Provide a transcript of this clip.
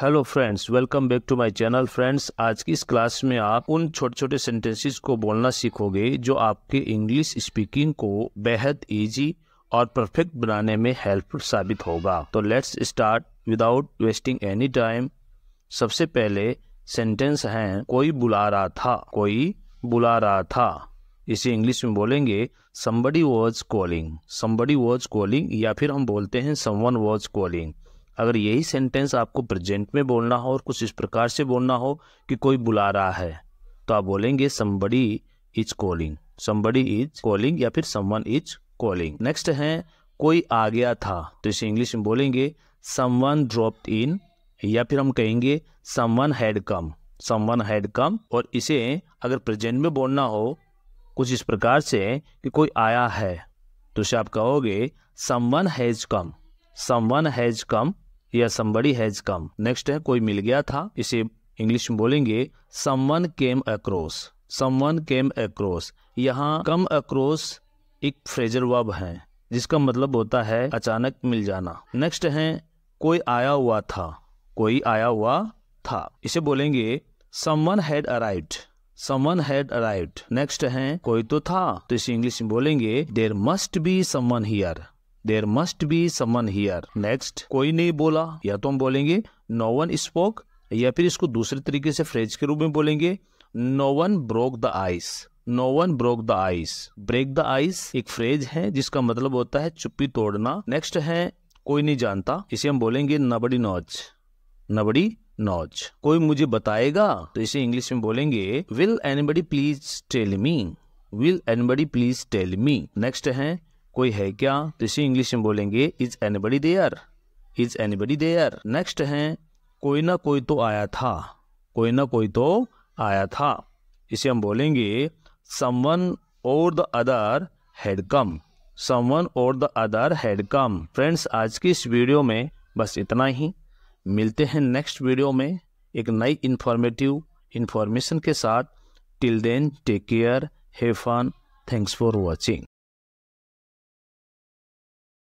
hello friends welcome back to my channel friends आज की इस क्लास में आप उन छोटे छोटे सेंटेंसेस को बोलना सीखोगे जो आपके इंग्लिश स्पीकिंग को बेहद इजी और परफेक्ट बनाने में हेल्पफुल साबित होगा तो let's start without wasting any time सबसे पहले सेंटेंस हैं कोई बुला रहा था कोई बुला रहा था इसे इंग्लिश में बोलेंगे somebody was calling somebody was calling या फिर हम बोलते हैं समवन वॉज कॉलिंग अगर यही सेंटेंस आपको प्रेजेंट में बोलना हो और कुछ इस प्रकार से बोलना हो कि कोई बुला रहा है तो आप बोलेंगे somebody is calling somebody is calling या फिर समवन इज कॉलिंग नेक्स्ट है कोई आ गया था तो इसे इंग्लिश में बोलेंगे समवन ड्रॉप्ड इन या फिर हम कहेंगे someone had come someone had come और इसे अगर प्रेजेंट में बोलना हो कुछ इस प्रकार से कि कोई आया है तो इसे आप कहोगे someone has come someone has come या समबड़ी हैज कम नेक्स्ट है कोई मिल गया था इसे इंग्लिश में बोलेंगे someone came across someone came across यहाँ कम अक्रॉस एक फ्रेजर वर्ब है जिसका मतलब होता है अचानक मिल जाना नेक्स्ट है कोई आया हुआ था कोई आया हुआ था इसे बोलेंगे someone had arrived someone had arrived next है कोई तो था तो इसे इंग्लिश में बोलेंगे there must be someone here there must be someone here next कोई नहीं बोला या तो हम बोलेंगे नो वन स्पोक या फिर इसको दूसरे तरीके से फ्रेज के रूप में बोलेंगे no one broke the ice no one broke the ice break the ice एक फ्रेज है जिसका मतलब होता है चुप्पी तोड़ना नेक्स्ट है कोई नहीं जानता इसे हम बोलेंगे नबड़ी नोच नबड़ी नोच कोई मुझे बताएगा तो इसे इंग्लिश में बोलेंगे will anybody please tell me will anybody please tell me next है कोई है क्या तो इसी इंग्लिश में बोलेंगे is anybody there is anybody there next है कोई ना कोई तो आया था कोई ना कोई तो आया था इसे हम बोलेंगे someone or the other had come someone or the other had come friends आज की इस वीडियो में बस इतना ही मिलते हैं नेक्स्ट वीडियो में एक नई इन्फॉर्मेटिव इन्फॉर्मेशन के साथ till then take care have fun thanks for watching